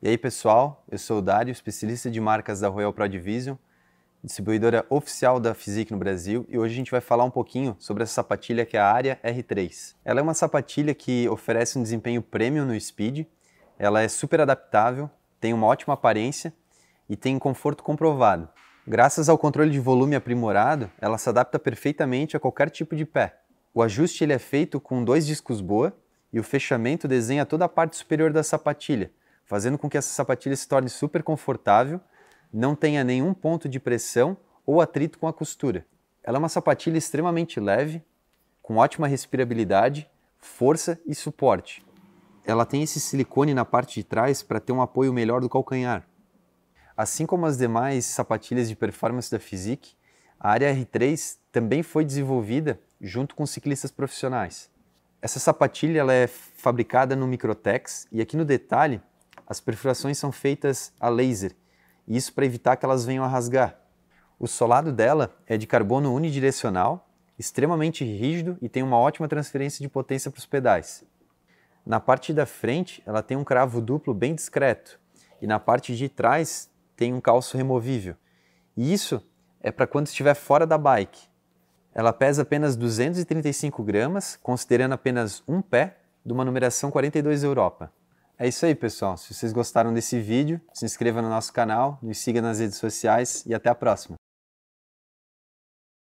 E aí, pessoal, eu sou o Dário, especialista de marcas da Royal Pro Division, distribuidora oficial da Physique no Brasil, e hoje a gente vai falar um pouquinho sobre essa sapatilha que é a Área R3. Ela é uma sapatilha que oferece um desempenho premium no speed, ela é super adaptável, tem uma ótima aparência e tem conforto comprovado. Graças ao controle de volume aprimorado, ela se adapta perfeitamente a qualquer tipo de pé. O ajuste ele é feito com dois discos boa e o fechamento desenha toda a parte superior da sapatilha, fazendo com que essa sapatilha se torne super confortável, não tenha nenhum ponto de pressão ou atrito com a costura. Ela é uma sapatilha extremamente leve, com ótima respirabilidade, força e suporte. Ela tem esse silicone na parte de trás para ter um apoio melhor do calcanhar. Assim como as demais sapatilhas de performance da Physique, a área R3 também foi desenvolvida junto com ciclistas profissionais. Essa sapatilha ela é fabricada no Microtex e aqui no detalhe as perfurações são feitas a laser, e isso para evitar que elas venham a rasgar. O solado dela é de carbono unidirecional, extremamente rígido e tem uma ótima transferência de potência para os pedais. Na parte da frente, ela tem um cravo duplo bem discreto, e na parte de trás tem um calço removível. E isso é para quando estiver fora da bike. Ela pesa apenas 235 gramas, considerando apenas um pé, de uma numeração 42 Europa. É isso aí, pessoal. Se vocês gostaram desse vídeo, se inscreva no nosso canal, nos siga nas redes sociais e até a próxima.